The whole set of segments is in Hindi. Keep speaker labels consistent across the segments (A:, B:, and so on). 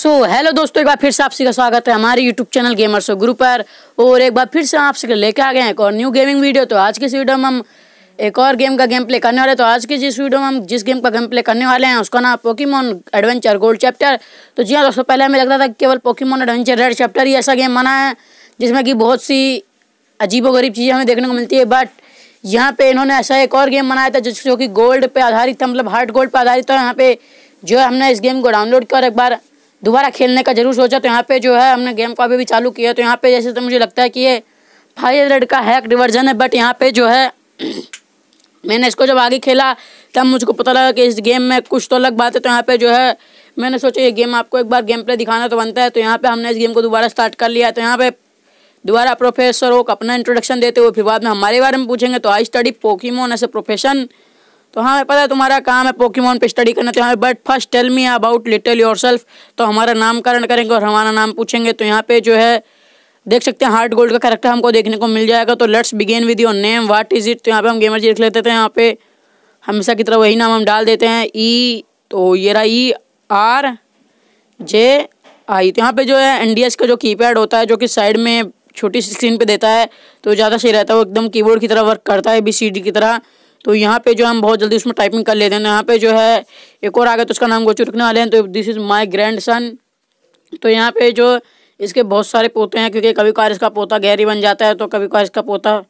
A: सो so, हेलो दोस्तों एक बार फिर से आप सभी का स्वागत है हमारे यूट्यूब चैनल गेमर सो ग्रुप पर और एक बार फिर से आप सभी लेके आ गए हैं एक और न्यू गेमिंग वीडियो तो आज की इस वीडियो में हम एक और गेम का गेम प्ले करने वाले तो आज की जिस वीडियो में हम जिस गेम का गेम प्ले करने वाले हैं उसका नाम पोकीमोन एडवेंचर गोल्ड चैप्टर तो जी हाँ दोस्तों पहले हमें लगता था केवल पोकीमोन एडवेंचर रेड चैप्टर ही ऐसा गेम बना है जिसमें कि बहुत सी अजीबोगरीब चीज़ें हमें देखने को मिलती है बट यहाँ पे इन्होंने ऐसा एक और गेम बनाया था जिसको कि गोल्ड पर आधारित था मतलब हार्ड गोल्ड पर आधारित था यहाँ पे जो हमने इस गेम को डाउनलोड कर एक बार दोबारा खेलने का जरूर सोचा तो यहाँ पे जो है हमने गेम को अभी भी चालू किया तो यहाँ पे जैसे तो मुझे लगता है कि ये फाइव हंड्रेड का हैक डिवर्जन है बट यहाँ पे जो है मैंने इसको जब आगे खेला तब मुझको पता लगा कि इस गेम में कुछ तो अलग बात है तो यहाँ पे जो है मैंने सोचा ये गेम आपको एक बार गेम प्ले दिखाना तो बनता है तो यहाँ पे हमने इस गेम को दोबारा स्टार्ट कर लिया तो यहाँ पे दोबारा प्रोफेसर ओक अपना इंट्रोडक्शन देते हुए फिर बाद में हमारे बारे में पूछेंगे तो I study Pokemon as a profession तो हाँ पता है तुम्हारा काम है पोकेमोन पे स्टडी करना तो यहाँ but first tell me about little your तो हमारा नामकरण करेंगे और हमारा नाम पूछेंगे तो यहाँ पे जो है देख सकते हैं हार्ट गोल्ड का करेक्टर हमको देखने को मिल जाएगा तो let's begin with your name what is it तो यहाँ पे हम गेमर जी लिख लेते थे यहाँ पे हमेशा की तरह वही नाम हम डाल देते हैं ई e, तो ये रहा ई आर जे आई तो यहाँ पे जो है एन का जो कीपैड होता है जो कि साइड में छोटी सी स्क्रीन पे देता है तो ज़्यादा सही रहता है वो एकदम कीबोर्ड की तरह वर्क करता है बी की तरह तो यहाँ पे जो हम बहुत जल्दी उसमें टाइपिंग कर लेते हैं यहाँ पे जो है एक और आ गया तो उसका नाम गोचू रखने वाले हैं तो this is my grandson तो यहाँ पे जो इसके बहुत सारे पोते हैं क्योंकि कभी कार इसका पोता गहरी बन जाता है तो कभी कार इसका पोता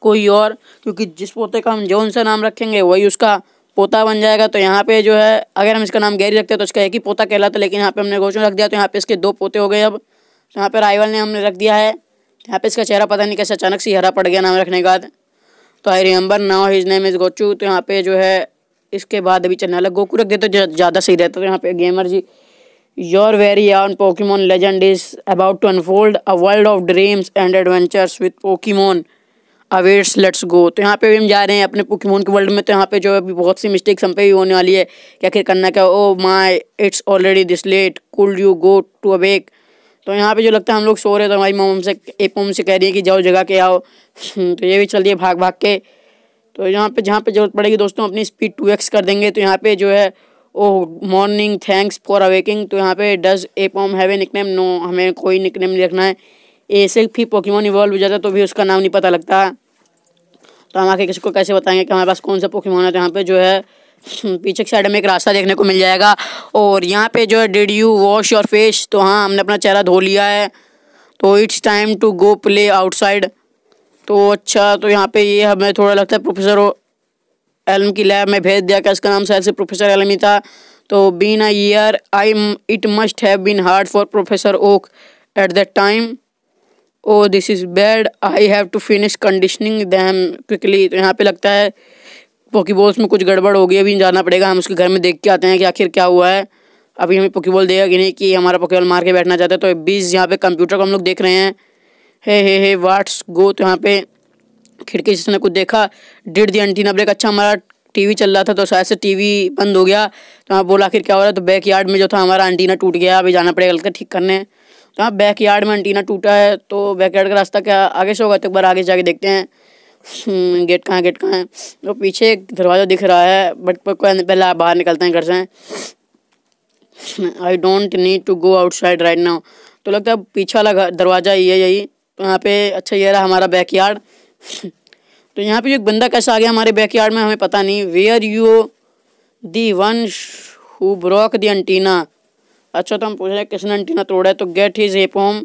A: कोई और क्योंकि जिस पोते का हम जोन से नाम रखेंगे वही उसका पोता बन जाएगा तो यहाँ पे जो है अगर हम इसका नाम गहरी रखते हैं तो इसका एक ही पोता कहलाता है लेकिन यहाँ पे हमने गोचू रख दिया तो यहाँ पे इसके दो पोते हो गए अब तो यहाँ पे राइवल ने हमने रख दिया है यहाँ पे इसका चेहरा पता नहीं कैसे अचानक से हरा पड़ गया नाम रखने के बाद तो I remember now his name is Gochu तो यहाँ पे जो है इसके बाद अभी चलने वाला गोकू रख दे तो ज़्यादा सही रहता तो यहाँ पे gamer ji your very own Pokemon legend is about to unfold a world of dreams and adventures with Pokemon awaits let's go तो यहाँ पे भी हम जा रहे हैं अपने पोकीमोन के वर्ल्ड में तो यहाँ पे जो है अभी बहुत सी मिस्टेक्स हम पे भी होने वाली है क्या आखिर करना क्या oh my it's already this late cool you go to awake तो यहाँ पे जो लगता है हम लोग सो रहे तो हमारी मोम से एक मम से कह रही है कि जाओ जगा के आओ हम्म, तो ये भी चल रही है भाग भाग के तो यहाँ पे जहाँ पे जरूरत पड़ेगी दोस्तों अपनी स्पीड टू एक्स कर देंगे तो यहाँ पे जो है oh morning thanks for awaking तो यहाँ पे does a pom have a nickname no हमें कोई निकनेम नहीं रखना है ऐसे भी पोकेमोन इवॉल्व हो जाता है तो भी उसका नाम नहीं पता लगता तो हम आके किसी को कैसे बताएंगे कि हमारे पास कौन सा पोकेमोन है तो यहाँ पे जो है पीछे की साइड में एक रास्ता देखने को मिल जाएगा और यहाँ पे जो है did you wash your face तो हाँ हमने अपना चेहरा धो लिया है तो it's time to go play outside तो अच्छा तो यहाँ पे ये हमें थोड़ा लगता है प्रोफेसर एलम की लैब में भेज दिया क्या इसका नाम शायद से प्रोफेसर एलम ही था तो been a year I it must have been hard for professor Oak at that time oh this is bad I have to finish conditioning them quickly तो यहाँ पे लगता है पोकी बॉल्स में कुछ गड़बड़ हो गई अभी जाना पड़ेगा हम उसके घर में देख के आते हैं कि आखिर क्या हुआ है अभी हमें पोकी बॉल देगा कि नहीं कि हमारा पोकी बॉल मार के बैठना चाहता है तो बीस यहाँ पे कंप्यूटर को हम लोग देख रहे हैं हे हे हे वाट्स गो तो यहाँ पे खिड़की जिसने कुछ देखा डिड दी एंटीना ब्रेक अच्छा हमारा टीवी चल रहा था तो शायद से टीवी बंद हो गया तो वहाँ बोला आखिर क्या हो रहा है तो बैक यार्ड में जो था हमारा एंटीना टूट गया अभी जाना पड़ेगा हल्का ठीक करने तो हाँ बैक यार्ड में एंटीना टूटा है तो बैक यार्ड का रास्ता क्या आगे से होगा तो एक बार आगे जाके देखते हैं गेट हम्म, कहाँ गेट कहाँ है और पीछे एक दरवाज़ा दिख रहा है बट कोई पहले बाहर निकलते हैं घर से I don't need to go outside right now तो लगता है पीछे वाला दरवाज़ा ही है यही तो यहाँ पे अच्छा ये रहा हमारा बैक यार्ड तो यहाँ पे एक बंदा कैसा आ गया हमारे बैक यार्ड में हमें पता नहीं where you the one who broke the antenna अच्छा तो हम पूछ रहे हैं किसने एंटीना तोड़ा है तो गेट इज एपोम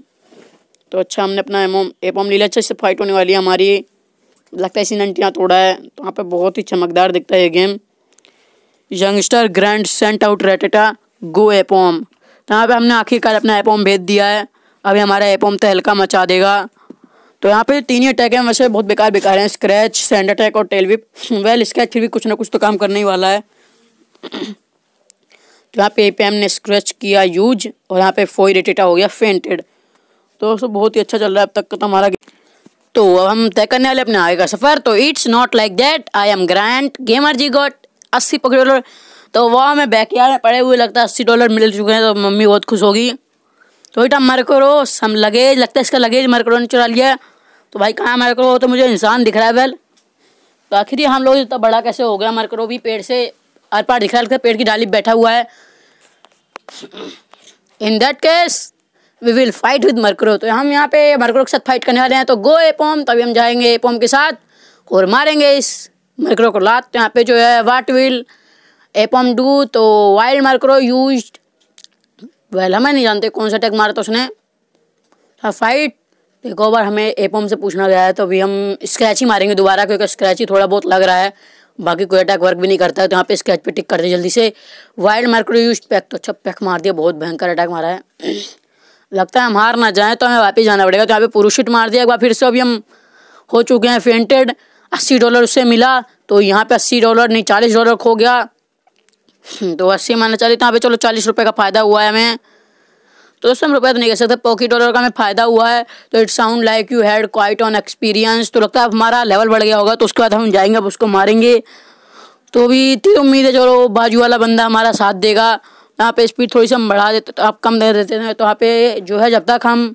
A: तो अच्छा हमने अपना एमोम एपोम ले लिया अच्छा इससे फाइट होने वाली है हमारी लगता है इसी ने तोड़ा है तो वहाँ पे बहुत ही चमकदार दिखता है ये game youngster grand sent out Rattata go एपोम तो यहाँ पे हमने आखिरकार अपना एपोम भेज दिया है अभी हमारा एपोम तो हल्का मचा देगा तो यहाँ पे तीन ही अटैक हैं वैसे बहुत बेकार बेकार हैं स्क्रैच सेंड अटैक और टेल विप वेल स्क्रैच फिर भी कुछ ना कुछ तो काम करने ही वाला है तो यहाँ पे ए ने स्क्रैच किया यूज और यहाँ पे फोई रेटेटा हो गया फेंटेड तो दोस्तों बहुत ही अच्छा चल रहा है अब तक तो हमारा तो अब हम तय करने वाले अपने आगे का सफ़र तो it's not like that I am grand gamer ji got अस्सी पकड़े डॉलर तो वह हमें बैकयार्ड में पड़े हुए लगता है अस्सी डॉलर मिल चुके हैं तो मम्मी बहुत खुश होगी तो बेटा मर करो हम लगेज लगता है इसका लगेज मर करो ने चुरा लिया तो भाई कहाँ मर करो तो मुझे इंसान दिख रहा है बैल तो आखिर हम लोग इतना बड़ा कैसे हो गया मर करो भी पेड़ से आर पार दिख रहा है पेड़ की डाली बैठा हुआ है in that case we will fight with Murkrow तो हम यहाँ पे मरक्रो के साथ फाइट करने वाले हैं तो गो पोम तभी हम जाएंगे पोम के साथ और मारेंगे इस मरक्रो को लात तो यहाँ पे जो है वाट विल पोम डू तो वाइल्ड मरक्रो यूज वेल हमें नहीं जानते कौन सा टैग मारा था उसने फाइट एक ओवर हमें पोम से पूछना गया है तो अभी हम स्क्रैच ही मारेंगे दोबारा क्योंकि स्क्रैच ही थोड़ा बहुत लग रहा है बाकी कोई अटैक वर्क भी नहीं करता है तो यहाँ पे स्क्रैच पे टिक कर दे जल्दी से वाइल्ड मार्क्रो यूज पैक तो अच्छा पैक मार दिया बहुत भयंकर अटैक मारा है लगता है हम हार ना जाएँ तो हमें वापिस जाना पड़ेगा तो यहाँ पे पुरुषिट मार दिया एक बार फिर से अभी हम हो चुके हैं फेंटेड अस्सी डॉलर उससे मिला तो यहाँ पे अस्सी डॉलर नहीं चालीस डॉलर खो गया हम्म, तो अस्सी चाहिए तो यहाँ पे चलो चालीस रुपये का फ़ायदा हुआ है हमें तो दोस्तों हम रुपये तो नहीं कह सकते पॉकी डॉलर का हमें फ़ायदा हुआ है तो it sound like you had quite an experience तो लगता है हमारा लेवल बढ़ गया होगा तो उसके बाद हम जाएंगे अब उसको मारेंगे तो भी इतनी उम्मीद है चलो बाजू वाला बंदा हमारा साथ देगा यहाँ पे स्पीड थोड़ी सी हम बढ़ा देते तो आप कम दे देते हैं तो वहाँ पे जो है जब तक हम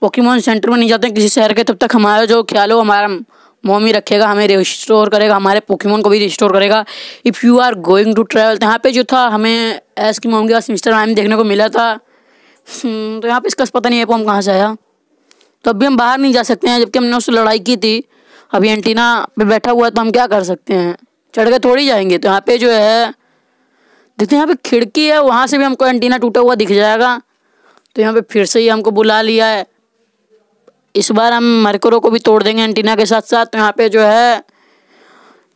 A: पोकेमोन सेंटर में नहीं जाते किसी शहर के तब तक हमारा जो ख्याल हो हमारा मोमी रखेगा हमें रिस्टोर करेगा हमारे पोकेमोन को भी रिस्टोर करेगा if you are going to travel यहाँ पे जो था हमें एस की मोम के पास मिस्टर आइम देखने को मिला था हम्म, तो यहाँ पे इसका पता नहीं है पोम कहाँ से आया तो अभी हम बाहर नहीं जा सकते हैं जबकि हमने उससे लड़ाई की थी अभी एंटीना पे बैठा हुआ है तो हम क्या कर सकते हैं चढ़ के थोड़ी जाएंगे तो यहाँ पे जो है देखते हैं यहाँ पे खिड़की है वहाँ से भी हमको एंटीना टूटा हुआ दिख जाएगा तो यहाँ पे फिर से ही हमको बुला लिया है इस बार हम मरकरों को भी तोड़ देंगे एंटीना के साथ साथ तो यहाँ पे जो है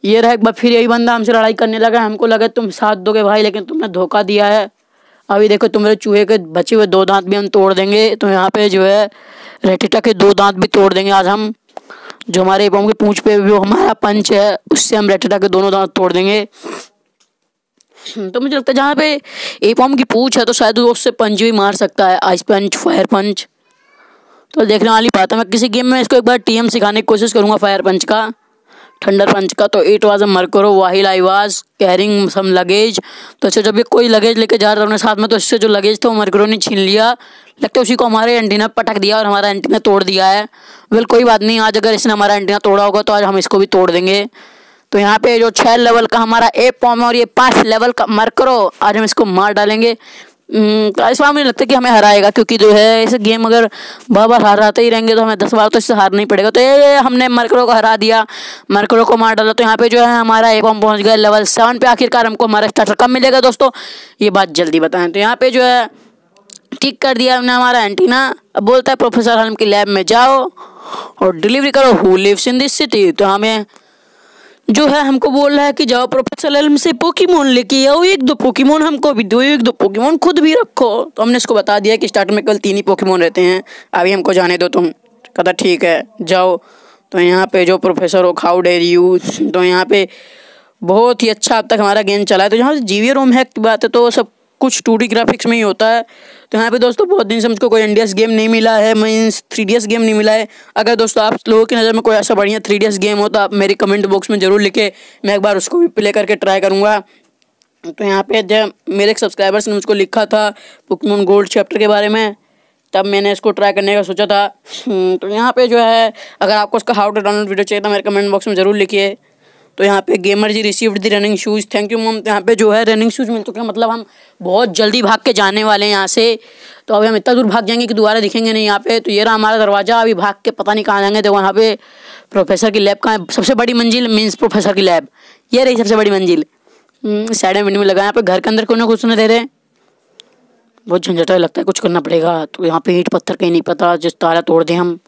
A: ये रहा एक बार फिर यही बंदा हमसे लड़ाई करने लगा हमको लगा तुम साथ दोगे भाई लेकिन तुमने धोखा दिया है अभी देखो तुम्हारे चूहे के बचे हुए दो दांत भी हम तोड़ देंगे तो यहाँ पे जो है रेटिटा के दो दांत भी तोड़ देंगे आज हम जो हमारे बम की पूछ पे भी हमारा पंच है उससे हम रेटिटा के दोनों दांत तोड़ देंगे तो मुझे लगता है जहाँ पे ए फॉर्म की पूछ है तो शायद वो उससे पंच भी मार सकता है आइस पंच फायर पंच तो देखने वाली बात है मैं किसी गेम में इसको एक बार टीएम सिखाने की कोशिश करूँगा फायर पंच का थंडर पंच का तो it was Murkrow while I was carrying some luggage तो अच्छा जब भी कोई लगेज लेके जा रहा था अपने साथ में तो इससे जो लगेज था वो मरकरो ने छीन लिया लगता है उसी को हमारे एंटीना पटक दिया और हमारा एंटीना तोड़ दिया है बिल्कुल कोई बात नहीं आज अगर इसने हमारा एंटीना तोड़ा होगा तो आज हम इसको भी तोड़ देंगे तो यहाँ पे जो छः लेवल का हमारा ए पॉम है और ये पाँच लेवल का मरकरो आज हम इसको मार डालेंगे हम्म, तो इस बार मुझे लगता है कि हमें हराएगा क्योंकि जो है इस गेम अगर बार बार हराते ही रहेंगे तो हमें दस बार तो इससे हार नहीं पड़ेगा तो ये हमने मरकरों को हरा दिया मरकरों को मार डाला तो यहाँ पे जो है हमारा ए बम पहुँच गया लेवल सेवन पे आखिरकार हमको हमारा स्टार्टर कब मिलेगा दोस्तों ये बात जल्दी बताएं तो यहाँ पे जो है ठीक कर दिया हमने हमारा एंटीना अब बोलता है प्रोफेसर हलम की लैब में जाओ और डिलीवरी करो who lives in this city तो हमें जो है हमको बोल रहा है कि जाओ प्रोफेसर से पोकीमोन लेके आओ एक दो पोकीमोन हमको भी दो एक दो पोकीमोन खुद भी रखो तो हमने इसको बता दिया कि स्टार्ट में कल तीन ही पोकीमोन रहते हैं अभी हमको जाने दो तुम कहता ठीक है जाओ तो यहाँ पे जो प्रोफेसर हो खाउ डेरी यूज तो यहाँ पे बहुत ही अच्छा अब तक हमारा गेम चला है तो जहाँ जीवी रोम हैक की बात है तो सब कुछ टू ग्राफिक्स में ही होता है तो यहाँ पे दोस्तों बहुत दिन से मुझको कोई एन गेम नहीं मिला है मीन्स थ्री गेम नहीं मिला है अगर दोस्तों आप लोगों की नज़र में कोई ऐसा बढ़िया थ्री गेम हो तो आप मेरे कमेंट बॉक्स में ज़रूर लिखे मैं एक बार उसको भी प्ले करके ट्राई करूँगा तो यहाँ पे जब मेरे सब्सक्राइबर्स ने मुझको लिखा था पुकमून गोल्ड चैप्टर के बारे में तब मैंने इसको ट्राई करने का सोचा था हम्म, तो यहाँ पे जो है अगर आपको उसका हाउ टू डाउनलोड वीडियो चाहिए तो मेरे कमेंट बॉक्स में ज़रूर लिखिए तो यहाँ पे gamer ji received the running shoes thank you mom यहाँ पे जो है रनिंग शूज़ मिल चुके हैं मतलब हम बहुत जल्दी भाग के जाने वाले हैं यहाँ से तो अभी हम इतना दूर भाग जाएंगे कि दोबारा दिखेंगे नहीं यहाँ पे तो ये रहा हमारा दरवाज़ा अभी भाग के पता नहीं कहाँ जाएंगे देखो यहाँ पे प्रोफेसर की लैब कहाँ सबसे बड़ी मंजिल मीन्स प्रोफेसर की लैब ये रही सबसे बड़ी मंजिल साइड हम्म, में विंडो में लगा यहाँ पे घर के अंदर कोने ना घुसने दे रहे बहुत झंझटा लगता है कुछ करना पड़ेगा तो यहाँ पे ईंट पत्थर कहीं नहीं पता जिस तारा तोड़ दें हम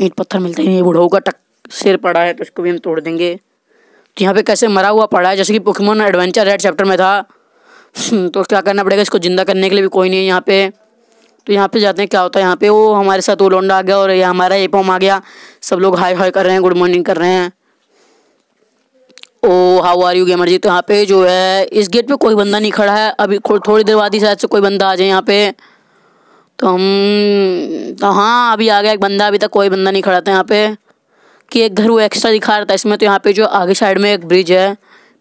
A: ईंट पत्थर मिलते ही नहीं बूढ़ों का टक सिर पड़ा है तो उसको भी हम तोड़ देंगे तो यहाँ पे कैसे मरा हुआ पड़ा है जैसे कि पुखमोन एडवेंचर रेड चैप्टर में था हम्म, तो क्या करना पड़ेगा इसको ज़िंदा करने के लिए भी कोई नहीं है यहाँ पे तो यहाँ पे जाते हैं क्या होता है यहाँ पे वो हमारे साथ वो लोंडा आ गया और ये हमारा ये आ गया सब लोग हाई हाई कर रहे हैं गुड मॉर्निंग कर रहे हैं oh how are you gamer ji तो यहाँ पे जो है इस गेट पे कोई बंदा नहीं खड़ा है अभी थोड़ी देर बाद ही शायद से कोई बंदा आ जाए यहाँ पे तो हम तो हाँ अभी आ गया एक बंदा अभी तक कोई बंदा नहीं खड़ा था यहाँ पे कि एक घर वो एक्स्ट्रा दिखा रहा था इसमें तो यहाँ पे जो आगे साइड में एक ब्रिज है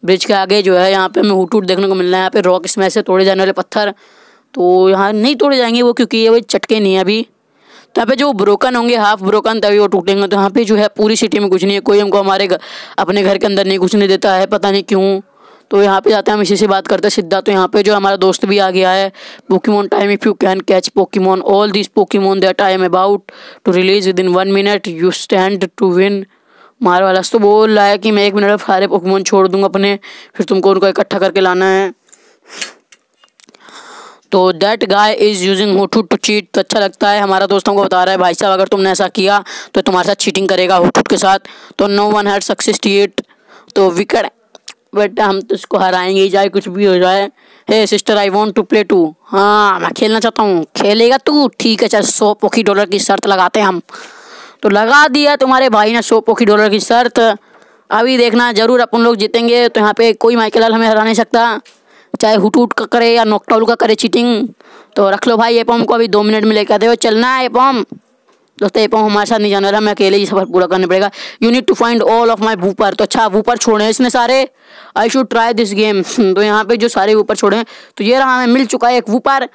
A: ब्रिज के आगे जो है यहाँ पे हमें हुट देखने को मिल रहा है यहाँ पे रॉक इसमें ऐसे तोड़े जाने वाले पत्थर तो यहाँ नहीं तोड़े जाएंगे वो क्योंकि ये वो चटके नहीं है अभी तो यहाँ पे जो ब्रोकन होंगे हाफ ब्रोकन तभी वो टूटेंगे तो यहाँ पे जो है पूरी सिटी में कुछ नहीं है कोई हमको हमारे अपने घर के अंदर नहीं कुछ नहीं देता है पता नहीं क्यों तो यहाँ पे जाते हैं हम इसी से बात करते हैं सीधा तो यहाँ पे जो हमारा दोस्त भी आ गया है Pokémon time if you can catch Pokémon all this Pokémon that I am about to release within one minute you stand to win मार वाला तो बोल रहा है कि मैं एक मिनट सारे पोकीमोन छोड़ दूंगा अपने फिर तुमको उनको इकट्ठा करके लाना है तो that guy is using Hoothoot to cheat तो अच्छा लगता है हमारा दोस्तों को बता रहा है भाई साहब अगर तुमने ऐसा किया तो तुम्हारे साथ चीटिंग करेगा होटूट के साथ तो नो वन हैड सक्सेस टीट तो विकेट बेटा हम तो इसको हराएंगे ही जाए कुछ भी हो जाए hey sister I want to play too हाँ मैं खेलना चाहता हूँ खेलेगा तू ठीक है चल सौ पोखी डॉलर की शर्त लगाते हैं हम तो लगा दिया तुम्हारे भाई ने सौ पोखी डॉलर की शर्त अभी देखना जरूर अपन लोग जीतेंगे तो यहाँ पे कोई माइकल हमें हरा नहीं सकता चाहे हुट हुट का करे या नोकटाउल का करे चीटिंग तो रख लो भाई पम को अभी दो मिनट में लेकर आते हो चलना है एपम दोस्तों ये पॉइंट हमारे साथ नहीं जाने वाला हमें अकेले ही सफर पूरा करना पड़ेगा you need to find all of my Wooper तो अच्छा वूपर छोड़े इसने सारे I should try this game तो यहाँ पे जो सारे वूपर छोड़े हैं तो ये रहा हमें मिल चुका है एक वूपर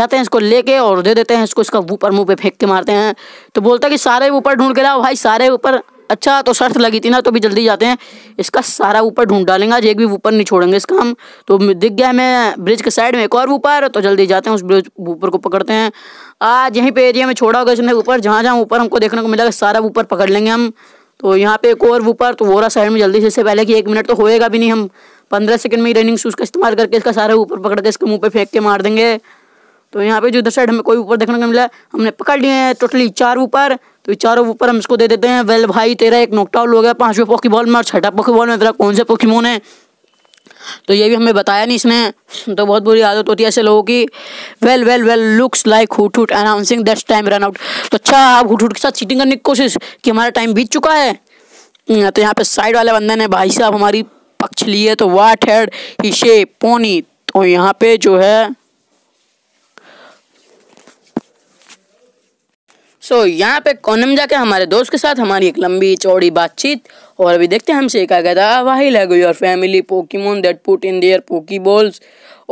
A: जाते हैं इसको लेके और दे देते हैं इसको इसका वूपर मुँह पे फेंक के मारते हैं तो बोलता है कि सारे ऊपर ढूंढ के लाओ भाई सारे ऊपर अच्छा तो शर्त लगी थी ना तो भी जल्दी जाते हैं इसका सारा ऊपर ढूंढ डालेंगे आज एक भी ऊपर नहीं छोड़ेंगे इसका हम तो दिख गया हमें ब्रिज के साइड में एक और ऊपर तो जल्दी जाते हैं उस ब्रिज ऊपर को पकड़ते हैं आज यहीं पे एरिया में छोड़ा होगा इसने ऊपर जहाँ जहाँ ऊपर हमको देखने को मिलेगा सारा ऊपर पकड़ लेंगे हम तो यहाँ पे एक और ऊपर तो वोरा साइड में जल्दी से इससे पहले कि एक मिनट तो होएगा भी नहीं हम पंद्रह सेकंड में ही रनिंग शूज़ का इस्तेमाल करके इसका सारा ऊपर पकड़ के इसके मुंह पे फेंक के मार देंगे तो यहाँ पे जो इधर साइड हमें कोई ऊपर देखने को मिला हमने पकड़ लिए हैं टोटली चार ऊपर तो चारों ऊपर हम इसको दे देते हैं वेल भाई तेरा एक नोकटा लोग है पांचवें पॉकी बॉल में और छठा पॉकी बॉल में तेरा कौन से पोकीमोन है तो ये भी हमें बताया नहीं इसने तो बहुत बुरी आदत होती है ऐसे लोगों की well well well looks like hoot hoot announcing that's time run out तो अच्छा आप हुट हुट के साथ चीटिंग करने की कोशिश कि हमारा टाइम बीत चुका है हम्म, तो यहाँ पे साइड वाले बंदे ने भाई साहब हमारी पक्ष लिए तो वाट हैड ही शे पोनी तो यहाँ पे जो है सो so, यहाँ पे कोनम जाके हमारे दोस्त के साथ हमारी एक लंबी चौड़ी बातचीत और अभी देखते हैं हमसे क्या कहता है वाही लैगो your family Pokémon that put in their Poké balls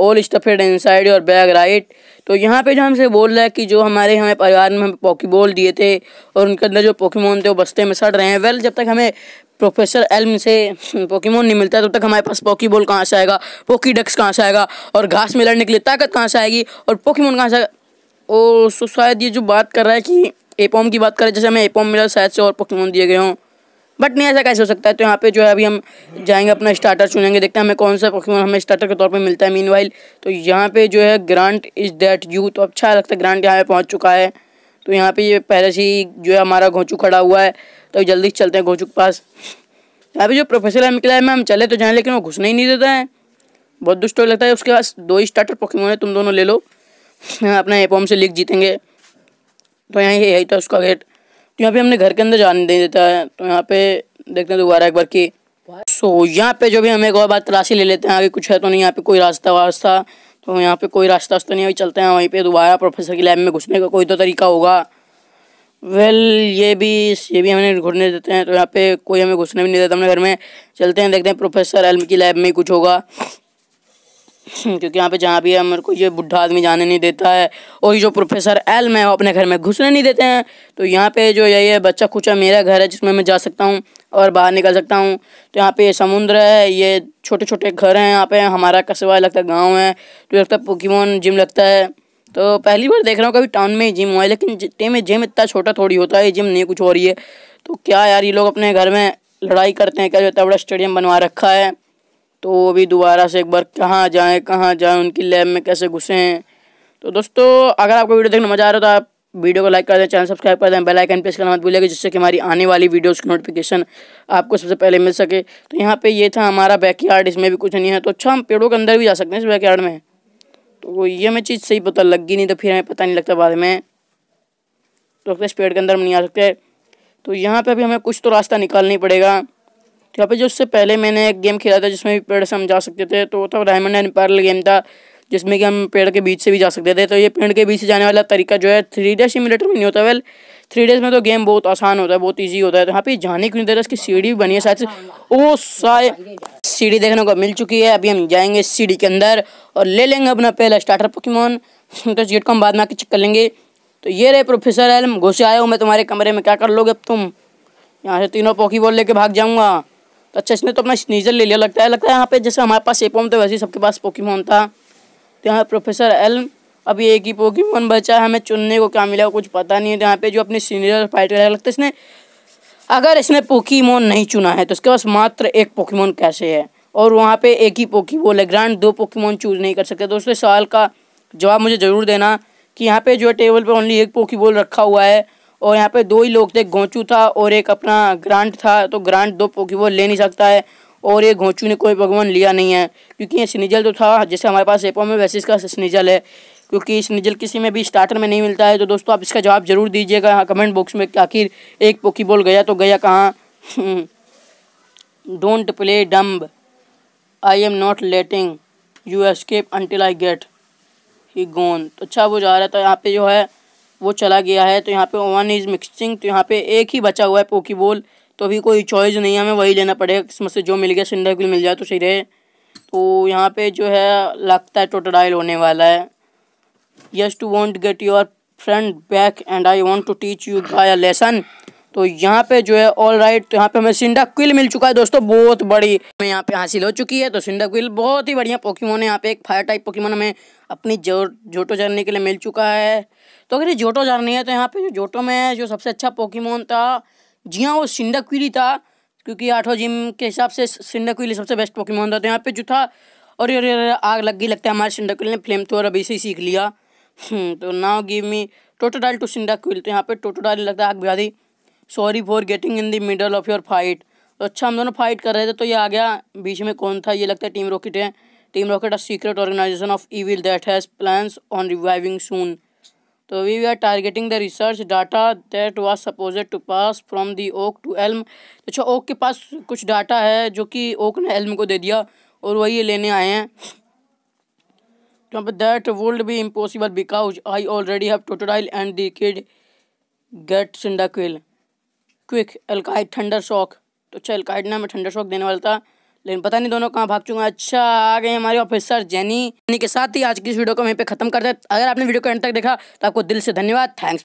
A: all stuffed inside your bag right तो यहाँ पे जो हमसे बोल रहा है कि जो हमारे हमें परिवार में हमें बॉल दिए थे और उनके अंदर जो पोकीमोन थे वो बस्ते में सड़ रहे हैं वेल जब तक हमें प्रोफेसर एल्म से पोकीमोन नहीं मिलता तब तो तक हमारे पास बॉल कहाँ से आएगा पोकी डक्स कहाँ से आएगा और घास में लड़ने के लिए ताकत कहाँ से आएगी और पोकीमोन कहाँ से आएगा और सो शायद ये जो बात कर रहा है कि एपोम की बात करें जैसे हमें एपोम मिला शायद से और पोकेमोन दिए गए हों बट नहीं ऐसा कैसे हो सकता है तो यहाँ पे जो है अभी हम जाएंगे अपना स्टार्टर चुनेंगे देखते हैं हमें कौन सा पोकेमोन हमें स्टार्टर के तौर पे मिलता है मीन तो यहाँ पे जो है ग्रांट इज़ दैट यू तो अच्छा लगता है ग्रांट यहाँ पे पहुँच चुका है तो यहाँ पे ये पहले से ही जो है हमारा घोंचू खड़ा हुआ है तो जल्दी चलते हैं घोंचू के पास यहाँ पे जो प्रोफेसर है निकला है मैम चले तो जाएँ लेकिन वो घुसने ही नहीं देता है बहुत दुष्ट लगता है उसके पास दो ही स्टार्टर पोकेमोन है तुम दोनों ले लो अपना एपोम से लीग जीतेंगे तो यहाँ ये यही था उसका गेट तो यहाँ पे हमने घर के अंदर जाने नहीं देता है तो यहाँ पे देखते हैं दोबारा एक बार की सो so, यहाँ पे जो भी हमें एक और बात तलाशी ले लेते हैं आगे कुछ है तो नहीं यहाँ पे कोई रास्ता वास्ता तो यहाँ पे कोई रास्ता वास्ता नहीं अभी चलते हैं वहीं पे दोबारा प्रोफेसर की लैब में घुसने का कोई तो तरीका होगा वेल ये भी ये भी हमें घुसने देते हैं तो यहाँ पे कोई हमें घुसने भी नहीं देता हमने घर में चलते हैं देखते हैं प्रोफेसर एल की लैब में कुछ होगा क्योंकि यहाँ पे जहाँ भी है मेरे को ये बुढ़ा आदमी जाने नहीं देता है और ये जो प्रोफेसर एल में वो अपने घर में घुसने नहीं देते हैं तो यहाँ पे जो यही है बच्चा खुचा मेरा घर है जिसमें मैं जा सकता हूँ और बाहर निकल सकता हूँ तो यहाँ पे ये समुद्र है ये छोटे छोटे घर हैं यहाँ पे हमारा कस्बा लगता है गाँव है तो लगता है पोकीमोन जिम लगता है तो पहली बार देख रहा हूँ कभी टाउन में ही जिम हुआ है लेकिन जितने जिम इतना छोटा थोड़ी होता है जिम नहीं कुछ हो रही है तो क्या यार ये लोग अपने घर में लड़ाई करते हैं क्या जो इतना बड़ा स्टेडियम बनवा रखा है तो वो भी दोबारा से एक बार कहाँ जाएँ कहाँ जाएँ उनकी लैब में कैसे घुसें तो दोस्तों अगर आपको वीडियो देखने मज़ा आ रहा है तो आप वीडियो को लाइक कर दें चैनल सब्सक्राइब कर दें बेल आइकन प्रेस करना मत भूलिएगा जिससे कि हमारी आने वाली वीडियोस की नोटिफिकेशन आपको सबसे पहले मिल सके तो यहाँ पे ये था हमारा बैकयार्ड इसमें भी कुछ नहीं है तो अच्छा हम पेड़ों के अंदर भी जा सकते हैं इस बैकयार्ड में तो ये हमें चीज़ सही पता लगी नहीं तो फिर हमें पता नहीं लगता बाद में तो इस पेड़ के अंदर हम नहीं आ सकते तो यहाँ पर भी हमें कुछ तो रास्ता निकालना ही पड़ेगा यहाँ पे जो उससे पहले मैंने एक गेम खेला था जिसमें भी पेड़ से हम जा सकते थे तो वो था डायमंड एंड पर्ल गेम था जिसमें कि हम पेड़ के बीच से भी जा सकते थे तो ये पेड़ के बीच से जाने वाला तरीका जो है थ्री डेज ही में नहीं होता वेल थ्री डेज में तो गेम बहुत आसान होता है बहुत ईजी होता है तो यहाँ पे जाने की नहीं दे इसकी सीढ़ी भी बनी है शायद से सारे साय सीढ़ी देखने को मिल चुकी है अभी हम जाएंगे सीढ़ी के अंदर और ले लेंगे अपना पहला स्टार्टर पोकेमोन तो गेट को हम बाद में आके चेक कर लेंगे तो ये रहे प्रोफेसर एलम घुसे आए हो मैं तुम्हारे कमरे में क्या कर लोगे अब तुम यहाँ से तीनों पोकी बॉल लेके भाग जाऊँगा अच्छा, तो अच्छा इसने तो अपना स्नीजर ले लिया लगता है लगता है यहाँ पे जैसे हमारे पास एपोम तो था वैसे ही सबके पास पोकीमोन था तो यहाँ प्रोफेसर एल अभी एक ही पोकीमोन बचा है हमें चुनने को क्या मिला कुछ पता नहीं है तो यहाँ पे जो अपने सीनियर फाइट कर लगता है इसने अगर इसने पोकीमोन नहीं चुना है तो उसके पास मात्र एक पोकीमोन कैसे है और वहाँ पर एक ही पोकी है ग्रांड दो पोकीमोन चूज नहीं कर सकते दोस्तों सवाल का जवाब मुझे ज़रूर देना कि यहाँ पे जो है टेबल पे ओनली एक पोकी बॉल रखा हुआ है और यहाँ पे दो ही लोग थे घोंचू था और एक अपना ग्रांट था तो ग्रांट दो पोकीबॉल ले नहीं सकता है और ये घोंचू ने कोई पकवान लिया नहीं है क्योंकि ये स्निजल तो था जैसे हमारे पास एपो में वैसे इसका स्निजल है क्योंकि स्निजल किसी में भी स्टार्टर में नहीं मिलता है तो दोस्तों आप इसका जवाब जरूर दीजिएगा हाँ कमेंट बॉक्स में आखिर एक पोकीबॉल गया तो गया कहाँ don't play dumb I am not letting you escape until I get he gone तो अच्छा वो जा रहा था यहाँ पे जो है वो चला गया है तो यहाँ पे वन इज़ मिक्सिंग तो यहाँ पे एक ही बचा हुआ है पोकी बॉल तो अभी कोई चॉइस नहीं है हमें वही लेना पड़ेगा किस्मत से जो मिल गया सिंडर गुल मिल जाए तो सही रहे तो यहाँ पे जो है लगता है आयल होने वाला है yes to want get your friend back and I want to teach you by a lesson तो यहाँ पे जो है ऑल राइट तो यहाँ पे हमें सिंडा क्विल मिल चुका है दोस्तों बहुत बड़ी हमें यहाँ पे हासिल हो चुकी है तो सिंडा क्विल बहुत ही बढ़िया पोकीमोन है यहाँ पे एक फायर टाइप पोकीमोन हमें अपनी जो जोटो जानने के लिए मिल चुका है तो अगर ये जोटो जाननी है तो यहाँ पे जो जोटो में जो सबसे अच्छा पोकीमोन था जी हाँ वो सिंडा क्विल ही था क्योंकि आठों जिम के हिसाब से सिंडा क्विल सबसे बेस्ट पोकीमोन था तो यहाँ पे जो था और अरे आग लग गई लगता है हमारे सिंडा क्विल ने फ्लेम थ्रोअर अभी से ही सीख लिया हम्म, तो नाव गिव मी डाल टू सिंडा क्विल तो यहाँ पे डाल लगता है आग बिहारी दी sorry for getting in the middle of your fight तो अच्छा हम दोनों फाइट कर रहे थे तो ये आ गया बीच में कौन था ये लगता है टीम रॉकेट है Team Rocket a secret organisation of evil that has plans on reviving soon तो we we are targeting the research data that was supposed to pass from the Oak to Elm अच्छा ओक के पास कुछ डाटा है जो कि ओक ने एल्म को दे दिया और वही ये लेने आए हैं तो that would be impossible because I already have Totodile and the kid get Cyndaquil quick अलकाइड ठंडर शॉक तो अच्छा अलकाइड ना मैं ठंडर शॉक देने वाला था लेकिन पता नहीं दोनों कहाँ भाग चुका अच्छा आ गए हमारे ऑफिसर जेनी के साथ ही आज की इस वीडियो को वहीं पे खत्म कर दे अगर आपने वीडियो को एंड तक देखा तो आपको दिल से धन्यवाद थैंक्स